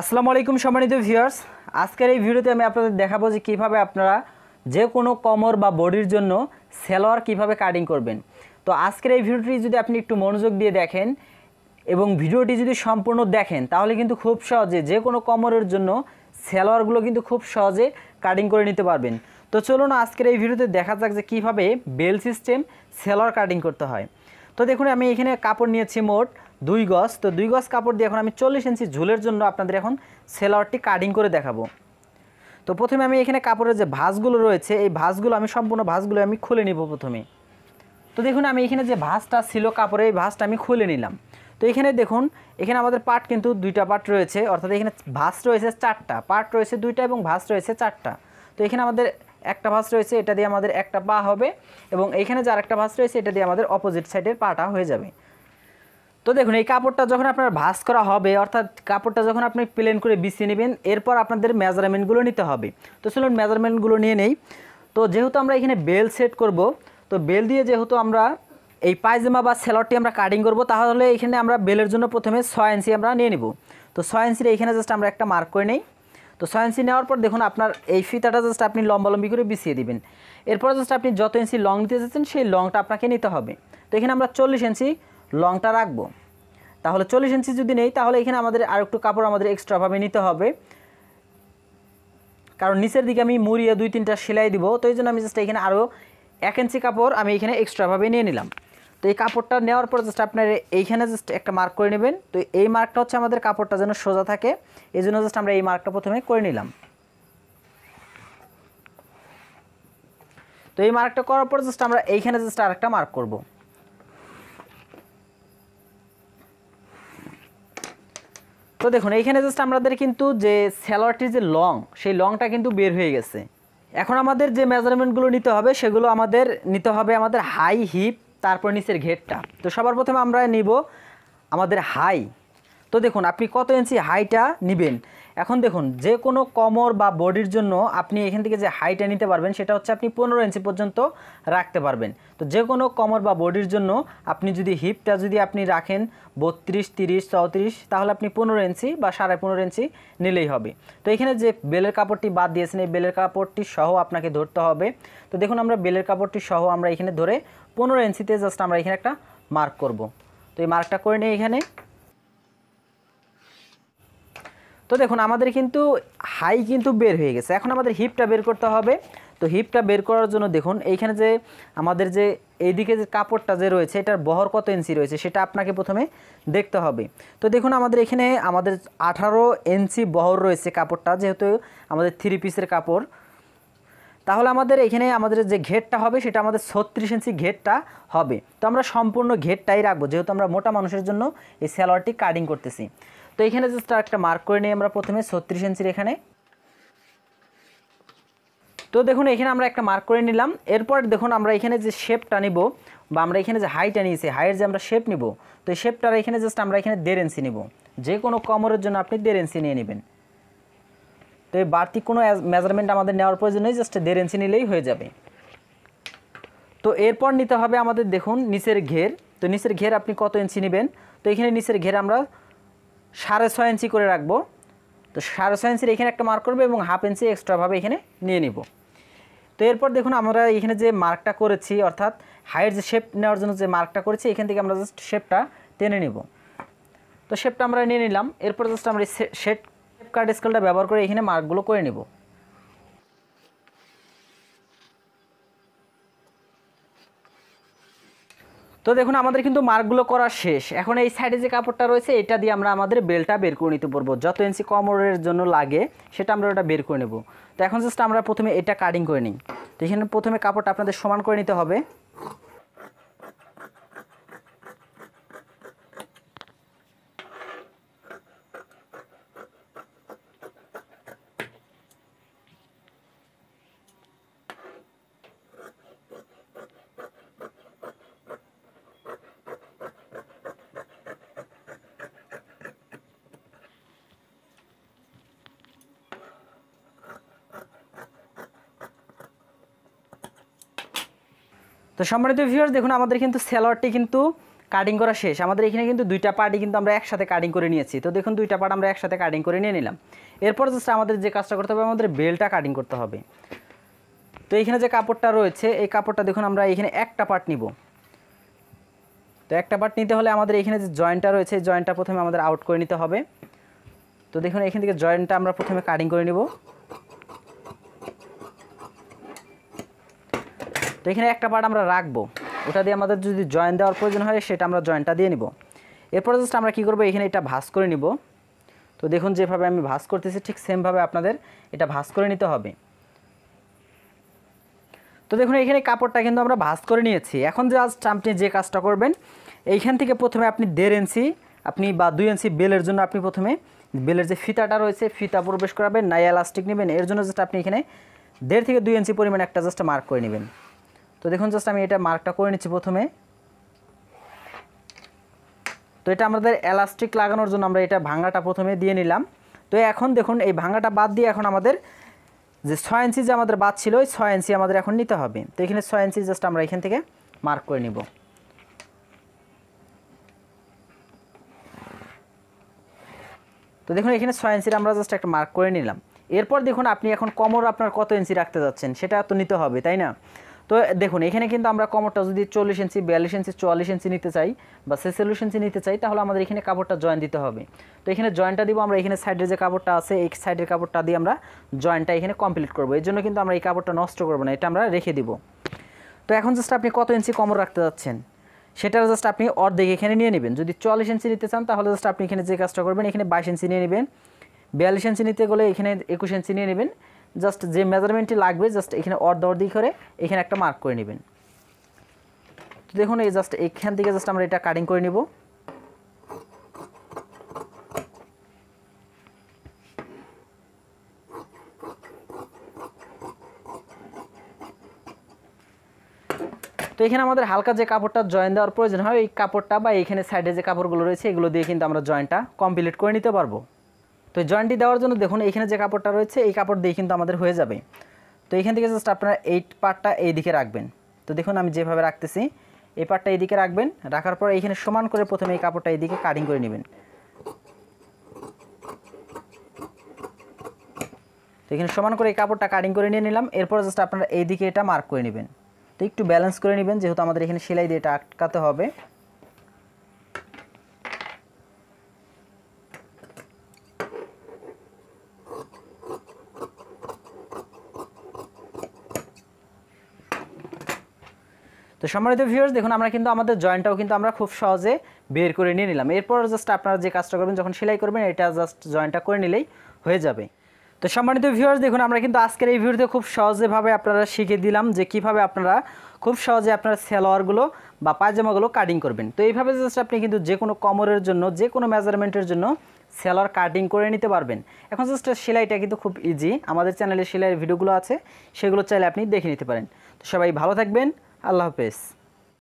আসসালামু আলাইকুম সম্মানিত ভিউয়ার্স আজকের এই ভিডিওতে আমি আপনাদের দেখাবো যে কীভাবে আপনারা যে কোনো কমর বা বডির জন্য সেলোয়ার কিভাবে কাটিং করবেন তো আজকের এই ভিডিওটি যদি আপনি একটু মনোযোগ দিয়ে দেখেন এবং ভিডিওটি যদি সম্পূর্ণ দেখেন তাহলে কিন্তু খুব সহজে যে কোনো কমরের জন্য সেলোয়ারগুলো কিন্তু খুব সহজে কাটিং করে নিতে পারবেন তো চলুন আজকের এই ভিডিওতে দেখা যাক যে কীভাবে বেল সিস্টেম সেলোয়ার কাটিং করতে হয় তো দেখুন আমি এখানে কাপড় নিয়েছি মোট দুই গজ তো দুই গজ কাপড় দিয়ে এখন আমি চল্লিশ ইঞ্চি ঝুলের জন্য আপনাদের এখন সেলাওয়ারটি কাটিং করে দেখাবো তো প্রথমে আমি এখানে কাপড়ের যে ভাঁজগুলো রয়েছে এই ভাঁজগুলো আমি সম্পূর্ণ ভাঁজগুলো আমি খুলে নিব প্রথমে তো দেখুন আমি এখানে যে ভাঁজটা ছিল কাপড়ে এই ভাঁজটা আমি খুলে নিলাম তো এখানে দেখুন এখানে আমাদের পাট কিন্তু দুইটা পার্ট রয়েছে অর্থাৎ এখানে ভাঁজ রয়েছে চারটা পাট রয়েছে দুইটা এবং ভাঁজ রয়েছে চারটা তো এখানে আমাদের একটা ভাঁজ রয়েছে এটা দিয়ে আমাদের একটা পা হবে এবং এখানে যার একটা ভাঁজ রয়েছে এটা দিয়ে আমাদের অপোজিট সাইডের পাটা হয়ে যাবে তো দেখুন এই কাপড়টা যখন আপনার ভাস করা হবে অর্থাৎ কাপড়টা যখন আপনি প্লেন করে বিছিয়ে নেবেন এরপর আপনাদের মেজারমেন্টগুলো নিতে হবে তো চলুন মেজারমেন্টগুলো নিয়ে নেই তো যেহেতু আমরা এখানে বেল সেট করব তো বেল দিয়ে যেহেতু আমরা এই পায়জামা বা স্যালটটি আমরা কাটিং করব তাহলে এখানে আমরা বেলের জন্য প্রথমে ছয় ইঞ্চি আমরা নিয়ে নেব তো ছয় ইঞ্চির এখানে জাস্ট আমরা একটা মার্ক করে নেই তো ছয় ইঞ্চি নেওয়ার পর দেখুন আপনার এই ফিতাটা জাস্ট আপনি লম্বালম্বি করে বিছিয়ে দেবেন এরপর জাস্ট আপনি যত ইঞ্চি লং দিতে যাচ্ছেন সেই লংটা আপনাকে নিতে হবে তো এখানে আমরা চল্লিশ ইঞ্চি লংটা রাখবো তাহলে চল্লিশ ইঞ্চি যদি নেই তাহলে এখানে আমাদের আর একটু কাপড় আমাদের এক্সট্রাভাবে নিতে হবে কারণ নিচের দিকে আমি মুড়িয়ে দুই তিনটা সেলাই দিব তো এই জন্য আমি জাস্ট এখানে আরও এক ইঞ্চি কাপড় আমি এখানে এক্সট্রাভাবে নিয়ে নিলাম তো এই কাপড়টা নেওয়ার পর জাস্ট আপনার এইখানে জাস্ট একটা মার্ক করে নেবেন তো এই মার্কটা হচ্ছে আমাদের কাপড়টা যেন সোজা থাকে এই জন্য জাস্ট আমরা এই মার্কটা প্রথমে করে নিলাম তো এই মার্কটা করার পর জাস্ট আমরা এইখানে জাস্ট আরেকটা মার্ক করবো তো দেখুন এইখানে জাস্ট আমাদের কিন্তু যে স্যালোয়ারটির যে লং সেই লংটা কিন্তু বের হয়ে গেছে এখন আমাদের যে মেজারমেন্টগুলো নিতে হবে সেগুলো আমাদের নিতে হবে আমাদের হাই হিপ তারপর নিচের ঘেরটা তো সবার প্রথমে আমরা নিব আমাদের হাই তো দেখুন আপনি কত ইঞ্চি হাইটা নেবেন এখন দেখুন যে কোনো কমর বা বডির জন্য আপনি এখান থেকে যে হাইটটা নিতে পারবেন সেটা হচ্ছে আপনি পনেরো ইঞ্চি পর্যন্ত রাখতে পারবেন তো যে কোনো কমর বা বডির জন্য আপনি যদি হিপটা যদি আপনি রাখেন বত্রিশ তিরিশ চৌত্রিশ তাহলে আপনি পনেরো ইঞ্চি বা সাড়ে পনেরো ইঞ্চি নিলেই হবে তো এখানে যে বেলের কাপড়টি বাদ দিয়েছেন এই বেলের কাপড়টি সহ আপনাকে ধরতে হবে তো দেখুন আমরা বেলের কাপড়টি সহ আমরা এখানে ধরে পনেরো ইঞ্চিতে জাস্ট আমরা এখানে একটা মার্ক করব তো এই মার্কটা করে নিই এখানে তো দেখুন আমাদের কিন্তু হাই কিন্তু বের হয়ে গেছে এখন আমাদের হিপটা বের করতে হবে তো হিপটা বের করার জন্য দেখুন এইখানে যে আমাদের যে এইদিকে যে কাপড়টা যে রয়েছে এটার বহর কত ইঞ্চি রয়েছে সেটা আপনাকে প্রথমে দেখতে হবে তো দেখুন আমাদের এখানে আমাদের আঠারো ইঞ্চি বহর রয়েছে কাপড়টা যেহেতু আমাদের থ্রি পিসের কাপড় তাহলে আমাদের এখানে আমাদের যে ঘেরটা হবে সেটা আমাদের ছত্রিশ ইঞ্চি ঘেরটা হবে তো আমরা সম্পূর্ণ ঘেরটাই রাখবো যেহেতু আমরা মোটা মানুষের জন্য এই স্যালোয়ারটি কাটিং করতেছি তো এখানে জাস্ট একটা মার্ক করে নিই আমরা প্রথমে ছত্রিশ ইঞ্চির এখানে তো দেখুন এখানে আমরা একটা মার্ক করে নিলাম এরপর দেখুন আমরা এখানে যে শেপটা নিব বা আমরা এখানে যে হাইটটা নিয়েছি হাইয়ের যে আমরা শেপ নিব তো এই শেপটার এখানে জাস্ট আমরা এখানে দেড় ইঞ্চি নিব যে কোনো কমরের জন্য আপনি দেড় ইঞ্চি নিয়ে নেবেন তো এই বাড়তি কোনো মেজারমেন্ট আমাদের নেওয়ার প্রয়োজন নেই জাস্ট দেড় ইঞ্চি নিলেই হয়ে যাবে তো এরপর নিতে হবে আমাদের দেখুন নিচের ঘের তো নিচের ঘের আপনি কত ইঞ্চি নেবেন তো এখানে নিচের ঘের আমরা সাড়ে ছয় ইঞ্চি করে রাখবো তো সাড়ে ছয় ইঞ্চির এখানে একটা মার্ক করবো এবং হাফ ইঞ্চি এক্সট্রাভাবে এখানে নিয়ে নিব তো এরপর দেখুন আমরা এখানে যে মার্কটা করেছি অর্থাৎ হাইয়ের যে শেপ নেওয়ার জন্য যে মার্কটা করেছি এখান থেকে আমরা জাস্ট শেপটা টেনে নিব তো শেপটা আমরা নিয়ে নিলাম এরপর জাস্ট আমরা শেপ কার্ড স্কেলটা ব্যবহার করে এখানে মার্কগুলো করে নেব তো দেখুন আমাদের কিন্তু মার্কগুলো করা শেষ এখন এই সাইডে যে কাপড়টা রয়েছে এটা দিয়ে আমরা আমাদের বেলটা বের করে নিতে পারবো যত ইঞ্চি কমরের জন্য লাগে সেটা আমরা ওটা বের করে নেব তো এখন জাস্ট আমরা প্রথমে এটা কাটিং করে নিই তো এখানে প্রথমে কাপড়টা আপনাদের সমান করে নিতে হবে তো সম্মানিত ভিউয়ার্স দেখুন আমাদের কিন্তু সেলোয়ারটি কিন্তু কাটিং করা শেষ আমাদের এখানে কিন্তু দুইটা পার্টি কিন্তু আমরা একসাথে কাটিং করে নিয়েছি তো দেখুন দুইটা পার্ট আমরা একসাথে কাটিং করে নিয়ে নিলাম এরপর জাস্ট আমাদের যে কাজটা করতে হবে আমাদের বেলটা কাটিং করতে হবে তো এইখানে যে কাপড়টা রয়েছে এই কাপড়টা দেখুন আমরা এখানে একটা পার্ট নিব তো একটা পার্ট নিতে হলে আমাদের এখানে যে জয়েন্টটা রয়েছে জয়েন্টটা প্রথমে আমাদের আউট করে নিতে হবে তো দেখুন এখান থেকে জয়েন্টটা আমরা প্রথমে কাটিং করে নিব তো এখানে একটা পার্ট আমরা রাখবো ওটা দিয়ে আমাদের যদি জয়েন দেওয়ার প্রয়োজন হয় সেটা আমরা জয়েনটা দিয়ে নিব এরপর জাস্ট আমরা কী করবো এখানে এটা ভাস করে নিব তো দেখুন যেভাবে আমি ভাস করতেছি ঠিক সেমভাবে আপনাদের এটা ভাস করে নিতে হবে তো দেখুন এখানে কাপড়টা কিন্তু আমরা ভাস করে নিয়েছি এখন জাস্ট আপনি যে কাজটা করবেন এইখান থেকে প্রথমে আপনি দেড় ইঞ্চি আপনি বা দুই ইঞ্চি বেলের জন্য আপনি প্রথমে বেলের যে ফিতাটা রয়েছে ফিতা প্রবেশ করাবেন না এলাস্টিক নেবেন এর জন্য জাস্ট আপনি এখানে দেড় থেকে দুই ইঞ্চি পরিমাণ একটা জাস্ট মার্ক করে নেবেন তো দেখুন জাস্ট আমি এটা মার্কটা করে নিচ্ছি প্রথমে তো এটা আমাদের এলাস্টিক লাগানোর জন্য আমরা এটা ভাঙাটা প্রথমে দিয়ে নিলাম তো এখন দেখুন এই ভাঙাটা বাদ দিয়ে এখন আমাদের যে ছয় ইঞ্চি যে আমাদের বাদ ছিল ওই ছয় ইঞ্চি আমাদের এখন নিতে হবে তো এখানে ছয় ইঞ্চি জাস্ট আমরা এখান থেকে মার্ক করে নিব তো দেখুন এখানে ছয় ইঞ্চির আমরা জাস্ট একটা মার্ক করে নিলাম এরপর দেখুন আপনি এখন কমর আপনার কত ইঞ্চি রাখতে যাচ্ছেন সেটা তো নিতে হবে তাই না তো দেখুন এখানে কিন্তু আমরা কমরটা যদি চল্লিশ ইঞ্চি বিয়াল্লিশ ইঞ্চি চুয়াল্লিশ ইঞ্চি নিতে চাই বা ছেচল্লিশ ইঞ্চি নিতে চাই তাহলে আমাদের এখানে কাপড়টা জয়েন দিতে হবে তো এখানে জয়েন্টটা দিব আমরা এখানে সাইডের যে কাপড়টা আছে এই সাইডের কাপড়টা দিয়ে আমরা জয়েন্টটা এখানে কমপ্লিট করবো এর জন্য কিন্তু আমরা এই কাপড়টা নষ্ট করবো না এটা আমরা রেখে দিব তো এখন জাস্ট আপনি কত ইঞ্চি কমর রাখতে যাচ্ছেন সেটা জাস্ট আপনি অর্ধেক এখানে নিয়ে নেবেন যদি চুয়াল্লিশ ইঞ্চি নিতে চান তাহলে জাস্ট আপনি এখানে যে কাজটা করবেন এখানে বাইশ ইঞ্চি নিয়ে নেবেন বিয়াল্লিশ ইঞ্চি নিতে গেলে এখানে একুশ ইঞ্চি নিয়ে নেবেন জাস্ট যে মেজারমেন্টটি লাগবে জাস্ট এখানে অর্ধ করে এখানে একটা মার্ক করে নেবেন তো দেখুন এই জাস্ট এখান থেকে জাস্ট আমরা এটা কাটিং করে নেব তো এখানে আমাদের হালকা যে কাপড়টা জয়েন দেওয়ার প্রয়োজন হয় এই কাপড়টা বা এখানে সাইডে যে কাপড়গুলো রয়েছে এগুলো দিয়ে কিন্তু আমরা জয়েন্টটা কমপ্লিট করে নিতে পারবো তো জয়েন্টটি দেওয়ার জন্য দেখুন এখানে যে কাপড়টা রয়েছে এই কাপড় দিয়ে কিন্তু আমাদের হয়ে যাবে তো এখান থেকে জাস্ট আপনারা এই পার্টটা এই দিকে রাখবেন তো দেখুন আমি যেভাবে রাখতেছি এই পার্টটা এইদিকে রাখবেন রাখার পর এইখানে সমান করে প্রথমে এই কাপড়টা এইদিকে কাটিং করে নেবেন তো এখানে সমান করে এই কাপড়টা কাটিং করে নিয়ে নিলাম এরপর জাস্ট আপনারা এইদিকে এটা মার্ক করে নেবেন তো একটু ব্যালেন্স করে নেবেন যেহেতু আমাদের এখানে সেলাই দিয়ে এটা আটকাতে হবে তো সম্মানিত ভিউয়ার্স দেখুন আমরা কিন্তু আমাদের জয়েন্টটাও কিন্তু আমরা খুব সহজে বের করে নিয়ে নিলাম এরপর জাস্ট আপনারা যে কাজটা করবেন যখন সেলাই করবেন এটা জাস্ট জয়েন্টটা করে নিলেই হয়ে যাবে তো সম্মানিত ভিউয়ার্স দেখুন আমরা কিন্তু আজকের এই ভিডিওতে খুব সহজেভাবে আপনারা শিখে দিলাম যে কিভাবে আপনারা খুব সহজে আপনার সেলোয়ারগুলো বা পায়জামাগুলো কাটিং করবেন তো এইভাবে জাস্ট আপনি কিন্তু যে কোনো কমরের জন্য যে কোনো মেজারমেন্টের জন্য সেলার কাটিং করে নিতে পারবেন এখন জাস্ট সেলাইটা কিন্তু খুব ইজি আমাদের চ্যানেলে সেলাইয়ের ভিডিওগুলো আছে সেগুলো চাইলে আপনি দেখে নিতে পারেন তো সবাই ভালো থাকবেন আল্লাহ হাফেজ